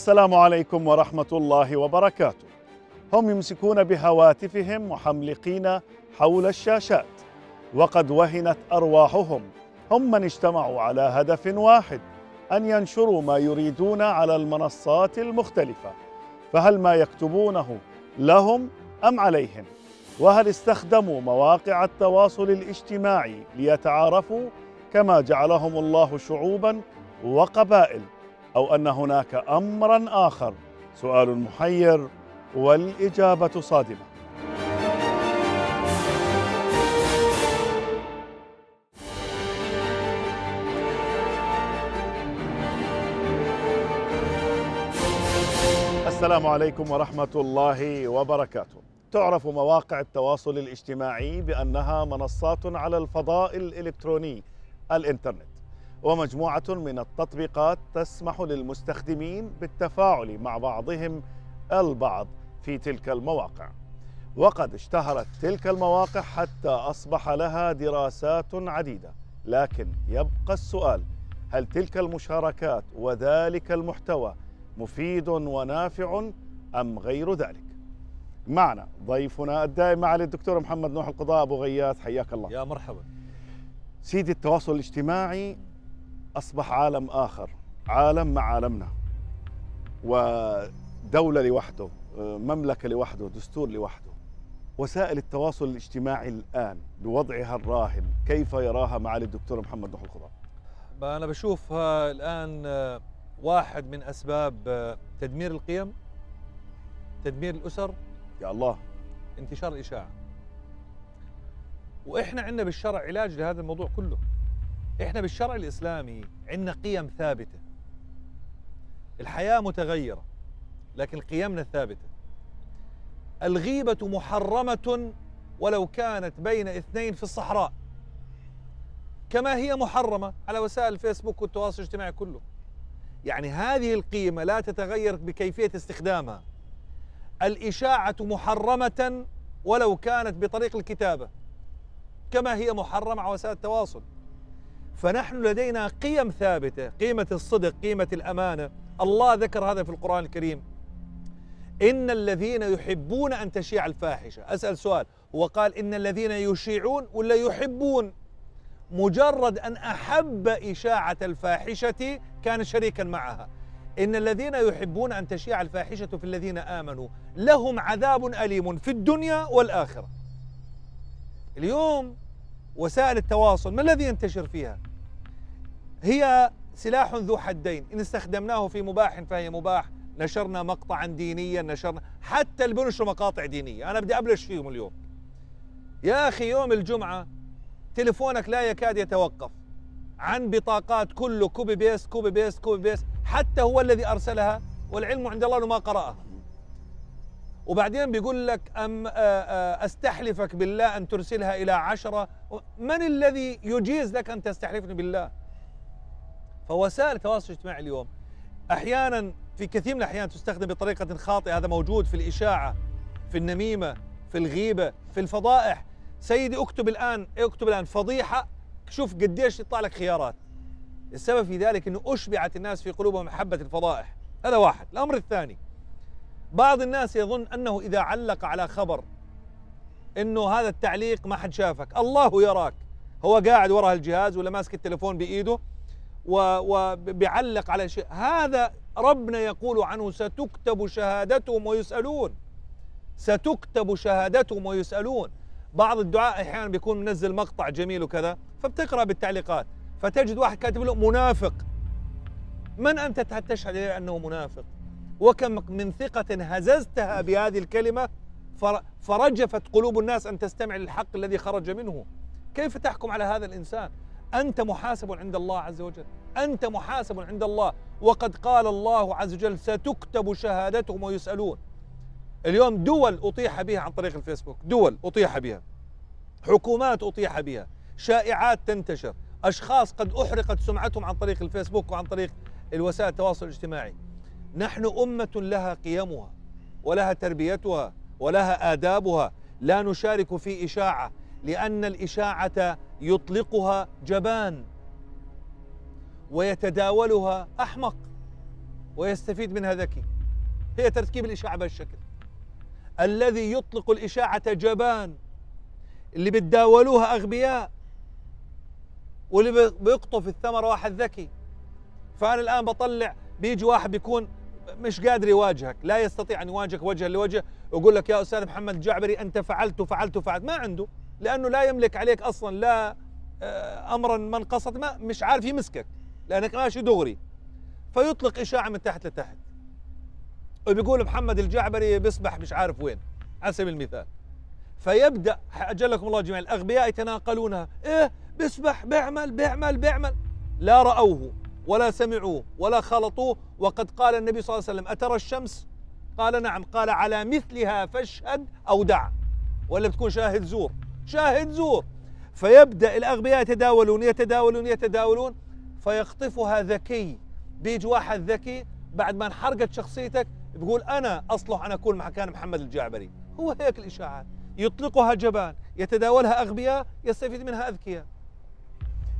السلام عليكم ورحمة الله وبركاته هم يمسكون بهواتفهم محملقين حول الشاشات وقد وهنت أرواحهم هم من اجتمعوا على هدف واحد أن ينشروا ما يريدون على المنصات المختلفة فهل ما يكتبونه لهم أم عليهم؟ وهل استخدموا مواقع التواصل الاجتماعي ليتعارفوا كما جعلهم الله شعوبا وقبائل؟ أو أن هناك أمرا آخر سؤال محير والإجابة صادمة السلام عليكم ورحمة الله وبركاته تعرف مواقع التواصل الاجتماعي بأنها منصات على الفضاء الإلكتروني الإنترنت ومجموعة من التطبيقات تسمح للمستخدمين بالتفاعل مع بعضهم البعض في تلك المواقع وقد اشتهرت تلك المواقع حتى أصبح لها دراسات عديدة لكن يبقى السؤال هل تلك المشاركات وذلك المحتوى مفيد ونافع أم غير ذلك معنا ضيفنا الدائم معالي الدكتور محمد نوح القضاء أبو غياث حياك الله يا مرحبا سيدي التواصل الاجتماعي أصبح عالم آخر عالم مع عالمنا ودولة لوحده مملكة لوحده دستور لوحده وسائل التواصل الاجتماعي الآن بوضعها الراهن كيف يراها معالي الدكتور محمد نوح الخضار أنا بشوفها الآن آه، واحد من أسباب آه، تدمير القيم تدمير الأسر يا الله انتشار الإشاعة وإحنا عندنا بالشرع علاج لهذا الموضوع كله احنا بالشرع الاسلامي عندنا قيم ثابته الحياه متغيره لكن قيمنا ثابته الغيبه محرمه ولو كانت بين اثنين في الصحراء كما هي محرمه على وسائل الفيسبوك والتواصل الاجتماعي كله يعني هذه القيمه لا تتغير بكيفيه استخدامها الاشاعه محرمه ولو كانت بطريق الكتابه كما هي محرمه على وسائل التواصل فنحن لدينا قيم ثابتة قيمة الصدق قيمة الأمانة الله ذكر هذا في القرآن الكريم إن الذين يحبون أن تشيع الفاحشة أسأل سؤال هو قال إن الذين يشيعون ولا يحبون مجرد أن أحب إشاعة الفاحشة كان شريكا معها إن الذين يحبون أن تشيع الفاحشة في الذين آمنوا لهم عذاب أليم في الدنيا والآخرة اليوم وسائل التواصل ما الذي ينتشر فيها هي سلاح ذو حدين إن استخدمناه في مباح فهي مباح نشرنا مقطعا دينيا نشرنا حتى اللي بنشروا مقاطع دينية أنا بدي أبلش فيهم اليوم يا أخي يوم الجمعة تلفونك لا يكاد يتوقف عن بطاقات كله كوبي بيست كوبي بيست كوبي بيست حتى هو الذي أرسلها والعلم عند الله ما قرأها وبعدين بيقول لك أم آه، آه، أستحلفك بالله أن ترسلها إلى عشرة من الذي يجيز لك أن تستحلفني بالله فوسائل التواصل الاجتماعي اليوم أحيانا في كثير من الأحيان تستخدم بطريقة خاطئة هذا موجود في الإشاعة في النميمة في الغيبة في الفضائح سيدي اكتب الآن اكتب الآن فضيحة شوف قديش يطلع لك خيارات السبب في ذلك أنه أشبعت الناس في قلوبهم محبة الفضائح هذا واحد الأمر الثاني بعض الناس يظن انه اذا علق على خبر انه هذا التعليق ما حد شافك الله يراك هو قاعد وراء الجهاز ولا ماسك التليفون بايده وبيعلق على شيء هذا ربنا يقول عنه ستكتب شهادتهم ويسالون ستكتب شهادتهم ويسالون بعض الدعاء احيانا بيكون منزل مقطع جميل وكذا فبتقرا بالتعليقات فتجد واحد كاتب له منافق من انت حتى تشهد انه منافق وكم من ثقة هززتها بهذه الكلمة فرجفت قلوب الناس أن تستمع للحق الذي خرج منه كيف تحكم على هذا الإنسان أنت محاسب عند الله عز وجل أنت محاسب عند الله وقد قال الله عز وجل ستكتب شهادتهم ويسألون اليوم دول أطيح بها عن طريق الفيسبوك دول أطيح بها حكومات أطيح بها شائعات تنتشر أشخاص قد أحرقت سمعتهم عن طريق الفيسبوك وعن طريق الوسائل التواصل الاجتماعي نحن أمة لها قيمها ولها تربيتها ولها آدابها لا نشارك في إشاعة لأن الإشاعة يطلقها جبان ويتداولها أحمق ويستفيد منها ذكي هي تركيب الإشاعة بهالشكل الذي يطلق الإشاعة جبان اللي بتداولوها أغبياء واللي بيقطف الثمرة واحد ذكي فأنا الآن بطلع بيجي واحد بيكون مش قادر يواجهك لا يستطيع أن يواجهك وجها لوجه ويقول لك يا أستاذ محمد الجعبري أنت فعلت وفعلت وفعلت ما عنده لأنه لا يملك عليك أصلا لا آه، أمرا من قصد ما مش عارف يمسكك لأنك ماشي دغري فيطلق إشاعة من تحت لتحت وبيقول محمد الجعبري بيصبح مش عارف وين على سبيل المثال فيبدا اجلكم الله جميعا الاغبياء يتناقلونها ايه بيسبح بيعمل بيعمل بيعمل لا راوه ولا سمعوه ولا خلطوه وقد قال النبي صلى الله عليه وسلم أترى الشمس قال نعم قال على مثلها فاشهد أو دع ولا بتكون شاهد زور شاهد زور فيبدأ الأغبياء يتداولون يتداولون يتداولون فيخطفها ذكي بيجي واحد ذكي بعد ما انحرقت شخصيتك بيقول أنا أصلح أن أكون مكان محمد الجعبري هو هيك الإشاعات يطلقها جبان يتداولها أغبياء يستفيد منها أذكياء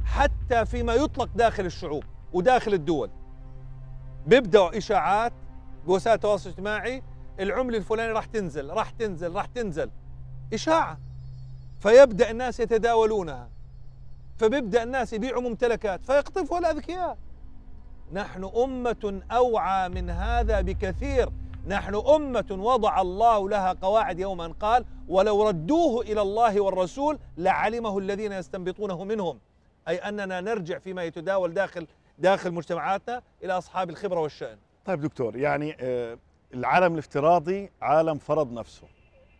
حتى فيما يطلق داخل الشعوب وداخل الدول بيبدأوا إشاعات بوسائل التواصل الاجتماعي العملة الفلانية راح تنزل راح تنزل راح تنزل إشاعة فيبدأ الناس يتداولونها فبيبدأ الناس يبيعوا ممتلكات فيقطفوا الأذكياء نحن أمة أوعى من هذا بكثير نحن أمة وضع الله لها قواعد يوم أن قال ولو ردوه إلى الله والرسول لعلمه الذين يستنبطونه منهم أي أننا نرجع فيما يتداول داخل داخل مجتمعاتنا الى اصحاب الخبره والشان. طيب دكتور يعني آه، العالم الافتراضي عالم فرض نفسه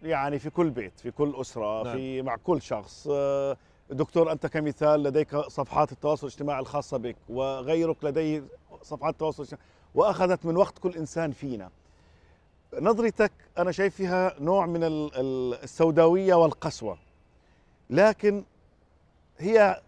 يعني في كل بيت في كل اسره نعم. في مع كل شخص آه، دكتور انت كمثال لديك صفحات التواصل الاجتماعي الخاصه بك وغيرك لديه صفحات التواصل الاجتماعي واخذت من وقت كل انسان فينا نظرتك انا شايف فيها نوع من السوداويه والقسوه لكن هي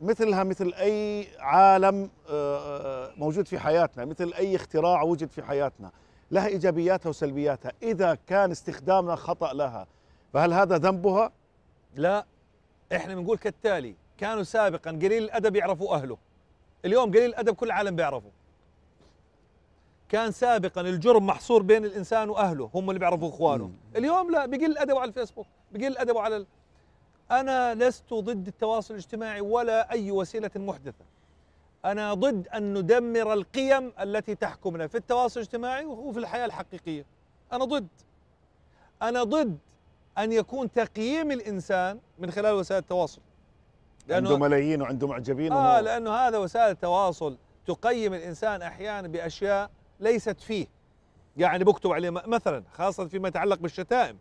مثلها مثل اي عالم آه، آه، آه، موجود في حياتنا مثل اي اختراع وجد في حياتنا لها ايجابياتها وسلبياتها اذا كان استخدامنا خطا لها فهل هذا ذنبها لا احنا بنقول كالتالي كانوا سابقا قليل الادب يعرفوا اهله اليوم قليل الادب كل العالم بيعرفه كان سابقا الجرم محصور بين الانسان واهله هم اللي بيعرفوا اخوانه اليوم لا بقل الادب على الفيسبوك بقل الادب على أنا لست ضد التواصل الاجتماعي ولا أي وسيلة محدثة أنا ضد أن ندمر القيم التي تحكمنا في التواصل الاجتماعي وفي الحياة الحقيقية أنا ضد أنا ضد أن يكون تقييم الإنسان من خلال وسائل التواصل لأنه عنده ملايين وعنده معجبين آه لأنه هذا وسائل التواصل تقيم الإنسان أحيانا بأشياء ليست فيه يعني بكتب عليه مثلا خاصة فيما يتعلق بالشتائم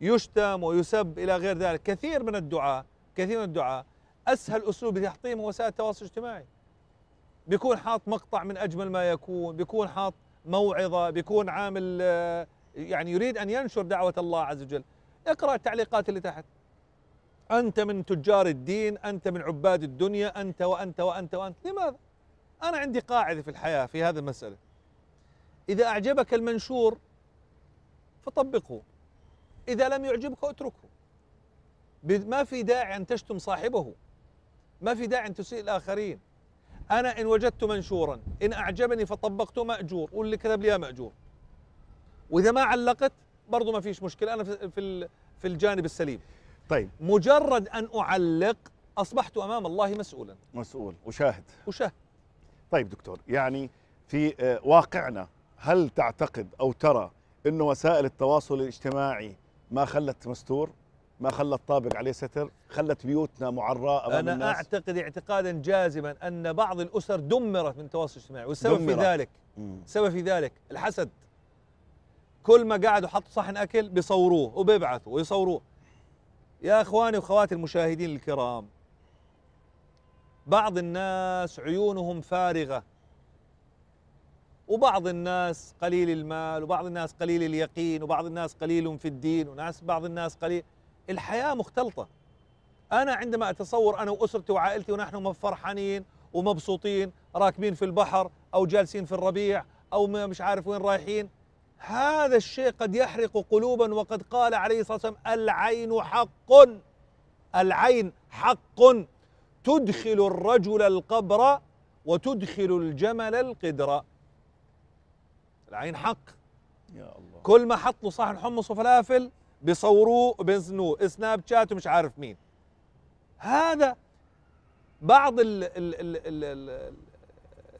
يشتم ويسب إلى غير ذلك كثير من الدعاة كثير من الدعاة أسهل أسلوب لتحطيم وسائل التواصل الاجتماعي بيكون حاط مقطع من أجمل ما يكون بيكون حاط موعظة بيكون عامل آه، يعني يريد أن ينشر دعوة الله عز وجل اقرأ التعليقات اللي تحت أنت من تجار الدين أنت من عباد الدنيا أنت وأنت وأنت وأنت لماذا؟ أنا عندي قاعدة في الحياة في هذا المسألة إذا أعجبك المنشور فطبقه إذا لم يعجبك اتركه ما في داعي أن تشتم صاحبه ما في داعي أن تسيء الآخرين أنا إن وجدت منشورا إن أعجبني فطبقته مأجور واللي كتب لي مأجور وإذا ما علقت برضو ما فيش مشكلة أنا في في الجانب السليم طيب مجرد أن أعلق أصبحت أمام الله مسؤولا مسؤول وشاهد وشاهد طيب دكتور يعني في آه، واقعنا هل تعتقد أو ترى أن وسائل التواصل الاجتماعي ما خلت مستور ما خلت طابق عليه ستر خلت بيوتنا معراء أمام أنا الناس. أعتقد اعتقادا جازما أن بعض الأسر دمرت من التواصل الاجتماعي والسبب في ذلك السبب في ذلك الحسد كل ما قعدوا حطوا صحن أكل بيصوروه وبيبعثوا ويصوروه يا إخواني وخواتي المشاهدين الكرام بعض الناس عيونهم فارغة وبعض الناس قليل المال وبعض الناس قليل اليقين وبعض الناس قليل في الدين وناس بعض الناس قليل الحياة مختلطة أنا عندما أتصور أنا وأسرتي وعائلتي ونحن فرحانين ومبسوطين راكبين في البحر أو جالسين في الربيع أو مش عارف وين رايحين هذا الشيء قد يحرق قلوبا وقد قال عليه الصلاة والسلام العين حق العين حق تدخل الرجل القبر وتدخل الجمل القدر العين حق يا الله كل ما حطوا صحن حمص وفلافل بيصوروه وبينزلوه سناب شات ومش عارف مين هذا بعض ال ال ال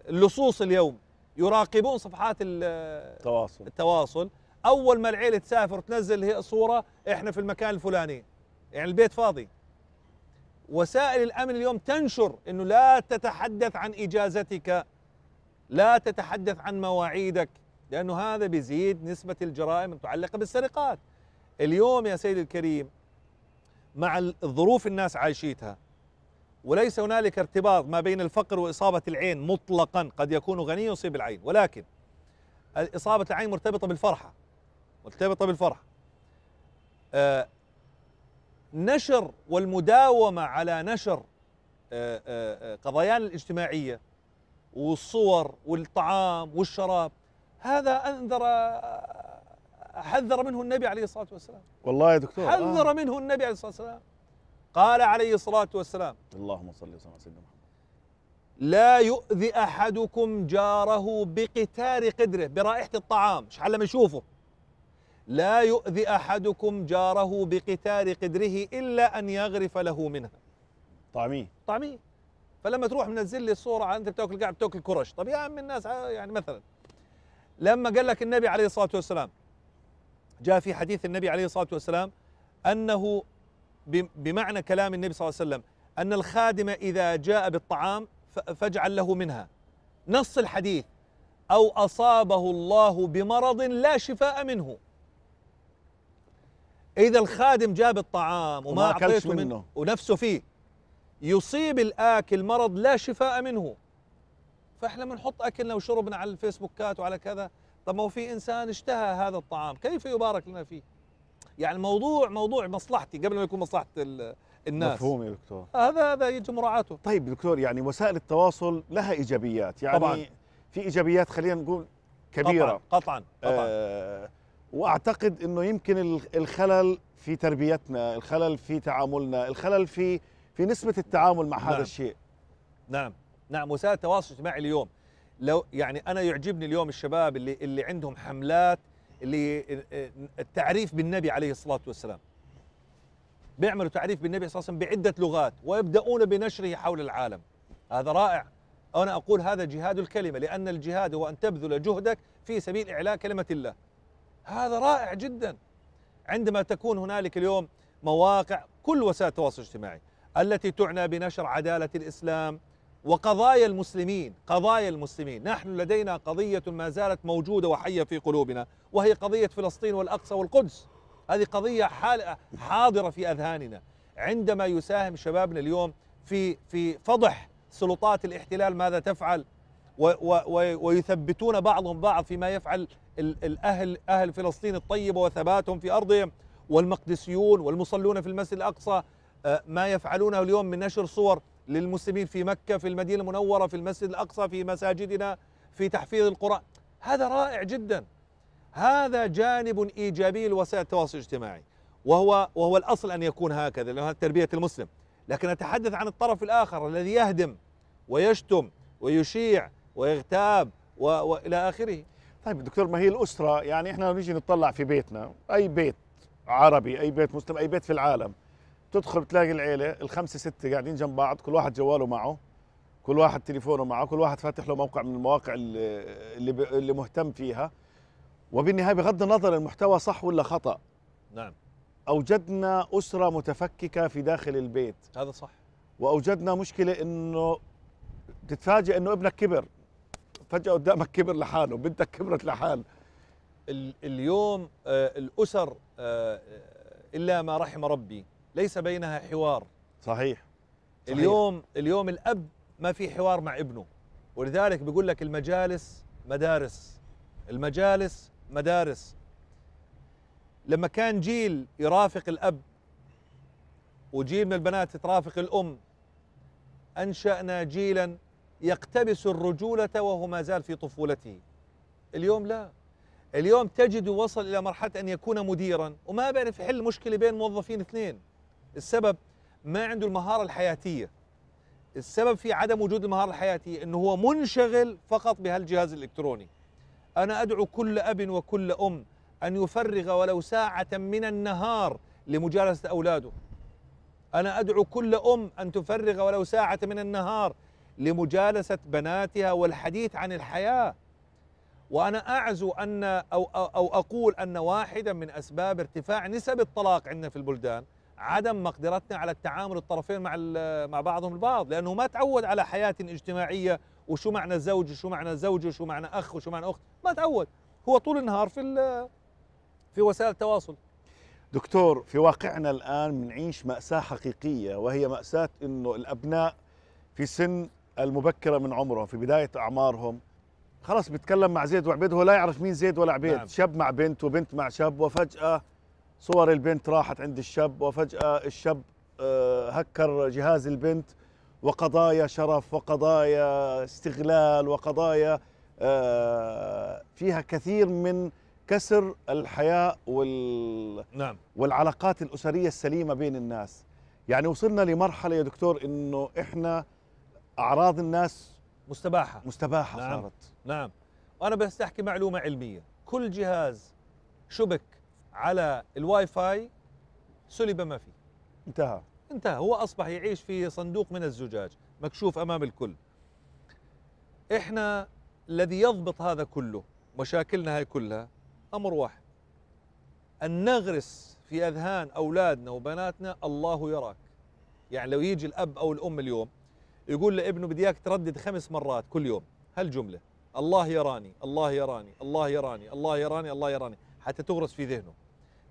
اللصوص اليوم يراقبون صفحات التواصل التواصل اول ما العيله تسافر وتنزل هي صوره احنا في المكان الفلاني يعني البيت فاضي وسائل الامن اليوم تنشر انه لا تتحدث عن اجازتك لا تتحدث عن مواعيدك لأنه هذا بيزيد نسبة الجرائم المتعلقة بالسرقات اليوم يا سيدي الكريم مع الظروف الناس عايشيتها وليس هنالك ارتباط ما بين الفقر وإصابة العين مطلقا قد يكون غني يصيب العين ولكن إصابة العين مرتبطة بالفرحة مرتبطة بالفرحة آه نشر والمداومة على نشر آه، آه، آه، قضايانا الاجتماعية والصور والطعام والشراب هذا أنذر حذر منه النبي عليه الصلاة والسلام والله يا دكتور حذر آه. منه النبي عليه الصلاة والسلام قال عليه الصلاة والسلام اللهم صل وسلم على سيدنا محمد لا يؤذي أحدكم جاره بقتار قدره برائحة الطعام شحال لما يشوفه لا يؤذي أحدكم جاره بقتار قدره إلا أن يغرف له منها طعميه طعميه فلما تروح منزل لي الصورة أنت بتاكل قاعد بتاكل كرش طب يا عم الناس يعني مثلا لما قال لك النبي عليه الصلاة والسلام جاء في حديث النبي عليه الصلاة والسلام أنه بمعنى كلام النبي صلى الله عليه وسلم أن الخادم إذا جاء بالطعام فاجعل له منها نص الحديث أو أصابه الله بمرض لا شفاء منه إذا الخادم جاب الطعام وما, وما أعطيته منه ونفسه فيه يصيب الآكل مرض لا شفاء منه فاحنا بنحط اكلنا وشربنا على الفيسبوكات وعلى كذا طب ما هو في انسان اشتهى هذا الطعام كيف يبارك لنا فيه يعني الموضوع موضوع مصلحتي قبل ما يكون مصلحه الناس مفهوم يا دكتور هذا هذا يجب مراعاته طيب دكتور يعني وسائل التواصل لها ايجابيات يعني طبعا في ايجابيات خلينا نقول كبيره قطعا قطعا, قطعاً. آه واعتقد انه يمكن الخلل في تربيتنا الخلل في تعاملنا الخلل في في نسبه التعامل مع نعم. هذا الشيء نعم نعم وسائل التواصل الاجتماعي اليوم لو يعني انا يعجبني اليوم الشباب اللي اللي عندهم حملات اللي آه، التعريف بالنبي عليه الصلاه والسلام بيعملوا تعريف بالنبي عليه وسلم بعده لغات ويبداون بنشره حول العالم هذا رائع انا اقول هذا جهاد الكلمه لان الجهاد هو ان تبذل جهدك في سبيل اعلاء كلمه الله هذا رائع جدا عندما تكون هنالك اليوم مواقع كل وسائل التواصل الاجتماعي التي تعنى بنشر عداله الاسلام وقضايا المسلمين قضايا المسلمين نحن لدينا قضية ما زالت موجودة وحية في قلوبنا وهي قضية فلسطين والأقصى والقدس هذه قضية حاضرة في أذهاننا عندما يساهم شبابنا اليوم في في فضح سلطات الاحتلال ماذا تفعل و و ويثبتون بعضهم بعض فيما يفعل الأهل أهل فلسطين الطيبة وثباتهم في أرضهم والمقدسيون والمصلون في المسجد الأقصى آه، ما يفعلونه اليوم من نشر صور للمسلمين في مكة في المدينة المنورة في المسجد الأقصى في مساجدنا في تحفيظ القرآن هذا رائع جدا هذا جانب إيجابي لوسائل التواصل الاجتماعي وهو, وهو الأصل أن يكون هكذا لأنه تربية المسلم لكن أتحدث عن الطرف الآخر الذي يهدم ويشتم ويشيع ويغتاب وإلى آخره طيب دكتور ما هي الأسرة يعني إحنا نيجي نطلع في بيتنا أي بيت عربي أي بيت مسلم أي بيت في العالم تدخل بتلاقي العيله الخمسه سته قاعدين جنب بعض كل واحد جواله معه كل واحد تليفونه معه كل واحد فاتح له موقع من المواقع اللي ب... اللي مهتم فيها وبالنهايه بغض النظر المحتوى صح ولا خطا نعم اوجدنا اسره متفككه في داخل البيت هذا صح واوجدنا مشكله انه تتفاجئ انه ابنك كبر فجاه قدامك كبر لحاله بنتك كبرت لحال اليوم آه، الاسر آه، الا ما رحم ربي ليس بينها حوار صحيح, صحيح. اليوم اليوم الاب ما في حوار مع ابنه ولذلك بيقول لك المجالس مدارس المجالس مدارس لما كان جيل يرافق الاب وجيل من البنات ترافق الام انشانا جيلا يقتبس الرجوله وهو ما زال في طفولته اليوم لا اليوم تجد وصل الى مرحله ان يكون مديرا وما بيعرف يحل مشكله بين موظفين اثنين السبب ما عنده المهارة الحياتية السبب في عدم وجود المهارة الحياتية أنه هو منشغل فقط بهالجهاز الإلكتروني أنا أدعو كل أب وكل أم أن يفرغ ولو ساعة من النهار لمجالسة أولاده أنا أدعو كل أم أن تفرغ ولو ساعة من النهار لمجالسة بناتها والحديث عن الحياة وأنا أعزو أن أو, أو أقول أن واحدا من أسباب ارتفاع نسب الطلاق عندنا في البلدان عدم مقدرتنا على التعامل الطرفين مع مع بعضهم البعض لانه ما تعود على حياه اجتماعيه وشو معنى زوج وشو معنى زوجه وشو معنى اخ وشو معنى اخت ما تعود هو طول النهار في في وسائل التواصل دكتور في واقعنا الان بنعيش ماساه حقيقيه وهي ماساه انه الابناء في سن المبكره من عمرهم في بدايه اعمارهم خلاص بيتكلم مع زيد وعبيد هو لا يعرف مين زيد ولا عبيد نعم. شاب مع بنت وبنت مع شاب وفجاه صور البنت راحت عند الشاب وفجأة الشاب آه، هكر جهاز البنت وقضايا شرف وقضايا استغلال وقضايا آه، فيها كثير من كسر الحياء وال نعم. والعلاقات الأسرية السليمة بين الناس يعني وصلنا لمرحلة يا دكتور إنه إحنا أعراض الناس مستباحة مستباحة نعم. صارت نعم وأنا بس أحكي معلومة علمية كل جهاز شبك على الواي فاي سلب ما فيه انتهى انتهى هو أصبح يعيش في صندوق من الزجاج مكشوف أمام الكل إحنا الذي يضبط هذا كله مشاكلنا هاي كلها أمر واحد أن نغرس في أذهان أولادنا وبناتنا الله يراك يعني لو يجي الأب أو الأم اليوم يقول لابنه بدي اياك تردد خمس مرات كل يوم هالجملة الله يراني الله يراني الله يراني الله يراني الله يراني حتى تغرس في ذهنه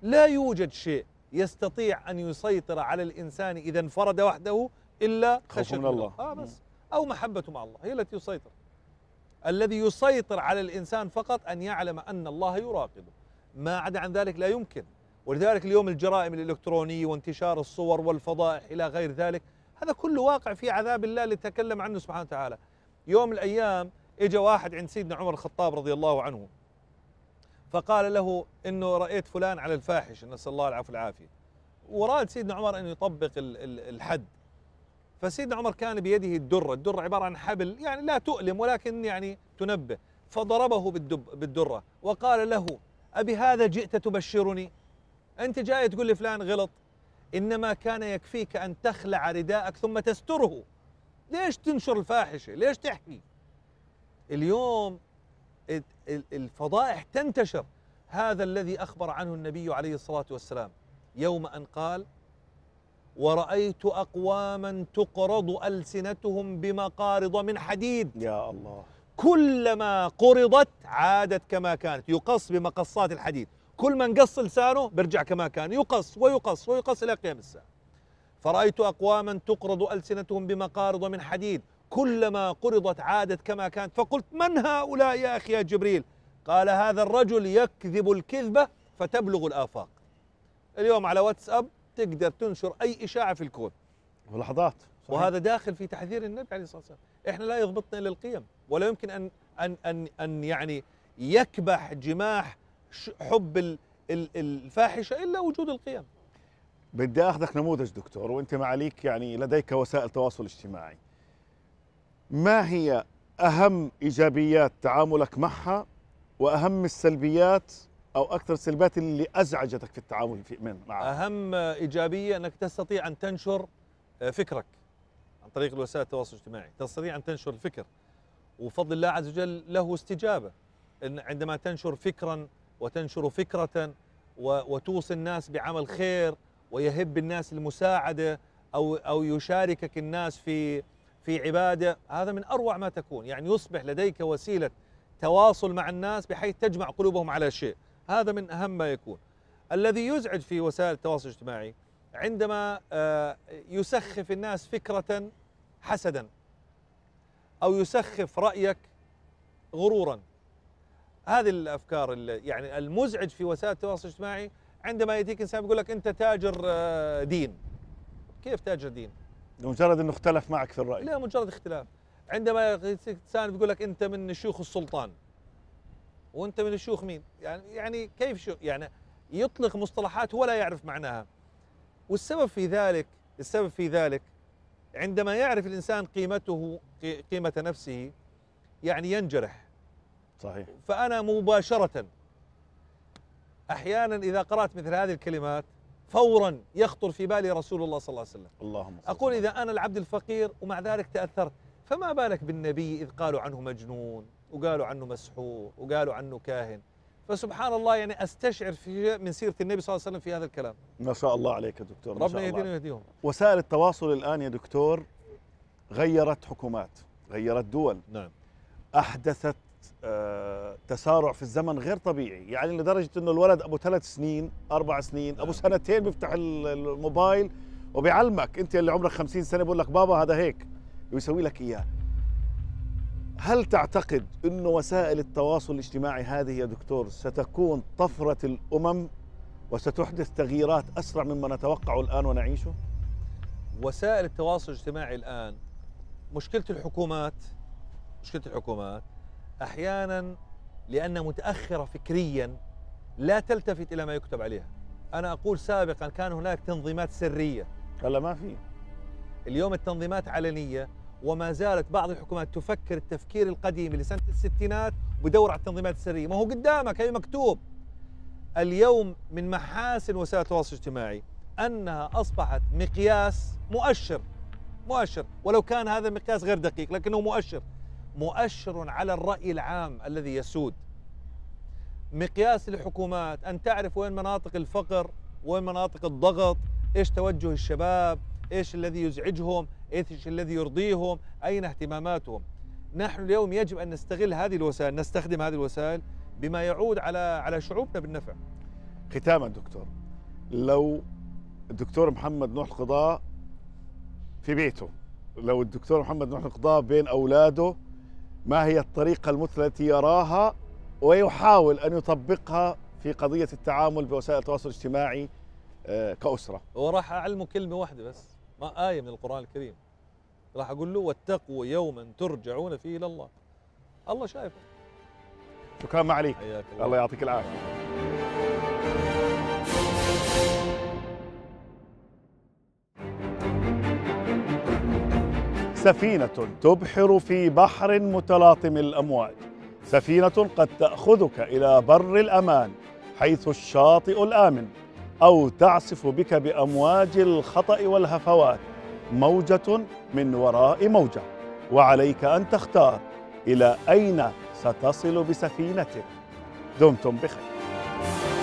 لا يوجد شيء يستطيع أن يسيطر على الإنسان إذا انفرد وحده إلا خشية من الله آه بس أو محبته مع الله هي التي يسيطر الذي يسيطر على الإنسان فقط أن يعلم أن الله يراقبه ما عدا عن ذلك لا يمكن ولذلك اليوم الجرائم الإلكترونية وانتشار الصور والفضائح إلى غير ذلك هذا كله واقع في عذاب الله اللي تكلم عنه سبحانه وتعالى يوم من الأيام إجا واحد عند سيدنا عمر الخطاب رضي الله عنه فقال له انه رايت فلان على الفاحش نسال الله العفو والعافيه وراد سيدنا عمر ان يطبق الحد فسيدنا عمر كان بيده الدره، الدره عباره عن حبل يعني لا تؤلم ولكن يعني تنبه فضربه بالدب بالدره وقال له ابي هذا جئت تبشرني؟ انت جاي تقول لي فلان غلط انما كان يكفيك ان تخلع رداءك ثم تستره ليش تنشر الفاحشه؟ ليش تحكي؟ اليوم الفضائح تنتشر هذا الذي أخبر عنه النبي عليه الصلاة والسلام يوم أن قال ورأيت أقواما تقرض ألسنتهم بمقارض من حديد يا الله كلما قرضت عادت كما كانت يقص بمقصات الحديد كل من قص لسانه برجع كما كان يقص ويقص ويقص إلى قيام الساعة فرأيت أقواما تقرض ألسنتهم بمقارض من حديد كلما قرضت عادت كما كانت فقلت من هؤلاء يا أخي يا جبريل قال هذا الرجل يكذب الكذبة فتبلغ الآفاق اليوم على واتساب تقدر تنشر أي إشاعة في الكون في لحظات وهذا داخل في تحذير النبي عليه الصلاة والسلام إحنا لا يضبطنا إلا القيم ولا يمكن أن, أن, أن, أن يعني يكبح جماح حب الفاحشة إلا وجود القيم بدي أخذك نموذج دكتور وأنت معليك يعني لديك وسائل تواصل اجتماعي ما هي أهم إيجابيات تعاملك معها وأهم السلبيات أو أكثر السلبيات اللي أزعجتك في التعامل في معها أهم إيجابية أنك تستطيع أن تنشر آه، فكرك عن طريق الوسائل التواصل الاجتماعي تستطيع أن تنشر الفكر وفضل الله عز وجل له استجابة إن عندما تنشر فكرا وتنشر فكرة وتوصي الناس بعمل خير ويهب الناس المساعدة أو, أو يشاركك الناس في في عبادة هذا من أروع ما تكون يعني يصبح لديك وسيلة تواصل مع الناس بحيث تجمع قلوبهم على شيء هذا من أهم ما يكون الذي يزعج في وسائل التواصل الاجتماعي عندما آه، يسخف الناس فكرة حسدا أو يسخف رأيك غرورا هذه الأفكار يعني المزعج في وسائل التواصل الاجتماعي عندما يأتيك إنسان يقول لك أنت تاجر آه، دين كيف تاجر دين؟ لمجرد انه اختلف معك في الراي لا مجرد اختلاف عندما انسان بيقول لك انت من شيوخ السلطان وانت من شيوخ مين يعني يعني كيف شو يعني يطلق مصطلحات ولا يعرف معناها والسبب في ذلك السبب في ذلك عندما يعرف الانسان قيمته قيمه نفسه يعني ينجرح صحيح فانا مباشره احيانا اذا قرات مثل هذه الكلمات فورا يخطر في بالي رسول الله صلى الله عليه وسلم اللهم أقول إذا أنا العبد الفقير ومع ذلك تأثرت فما بالك بالنبي إذ قالوا عنه مجنون وقالوا عنه مسحور وقالوا عنه كاهن فسبحان الله يعني استشعر في من سيره النبي صلى الله عليه وسلم في هذا الكلام. ما شاء الله عليك يا دكتور ربنا يهدينا ويهديهم. وسائل التواصل الان يا دكتور غيرت حكومات، غيرت دول. نعم. احدثت آه، تسارع في الزمن غير طبيعي يعني لدرجة أنه الولد أبو ثلاث سنين أربع سنين أبو نعم. سنتين بيفتح الموبايل وبيعلمك أنت اللي عمرك خمسين سنة بقول لك بابا هذا هيك ويسوي لك إياه هل تعتقد أنه وسائل التواصل الاجتماعي هذه يا دكتور ستكون طفرة الأمم وستحدث تغييرات أسرع مما نتوقعه الآن ونعيشه؟ وسائل التواصل الاجتماعي الآن مشكلة الحكومات مشكلة الحكومات أحيانا لأن متأخرة فكريا لا تلتفت إلى ما يكتب عليها أنا أقول سابقا كان هناك تنظيمات سرية هلا ما في اليوم التنظيمات علنية وما زالت بعض الحكومات تفكر التفكير القديم اللي سنة الستينات بدور على التنظيمات السرية ما هو قدامك هي مكتوب اليوم من محاسن وسائل التواصل الاجتماعي أنها أصبحت مقياس مؤشر مؤشر ولو كان هذا المقياس غير دقيق لكنه مؤشر مؤشر على الرأي العام الذي يسود مقياس الحكومات أن تعرف وين مناطق الفقر وين مناطق الضغط إيش توجه الشباب إيش الذي يزعجهم إيش الذي يرضيهم أين اهتماماتهم نحن اليوم يجب أن نستغل هذه الوسائل نستخدم هذه الوسائل بما يعود على على شعوبنا بالنفع ختاما دكتور لو الدكتور محمد نوح القضاء في بيته لو الدكتور محمد نوح القضاء بين أولاده ما هي الطريقة المثلى التي يراها ويحاول أن يطبقها في قضية التعامل بوسائل التواصل الاجتماعي آه، كأسرة وراح أعلمه كلمة واحدة بس ما آية من القرآن الكريم راح أقول له واتقوا يوما ترجعون فيه إلى الله الله شايفه شكرا ما الله. الله يعطيك العافية سفينة تبحر في بحر متلاطم الأمواج سفينة قد تأخذك إلى بر الأمان حيث الشاطئ الآمن أو تعصف بك بأمواج الخطأ والهفوات موجة من وراء موجة وعليك أن تختار إلى أين ستصل بسفينتك دمتم بخير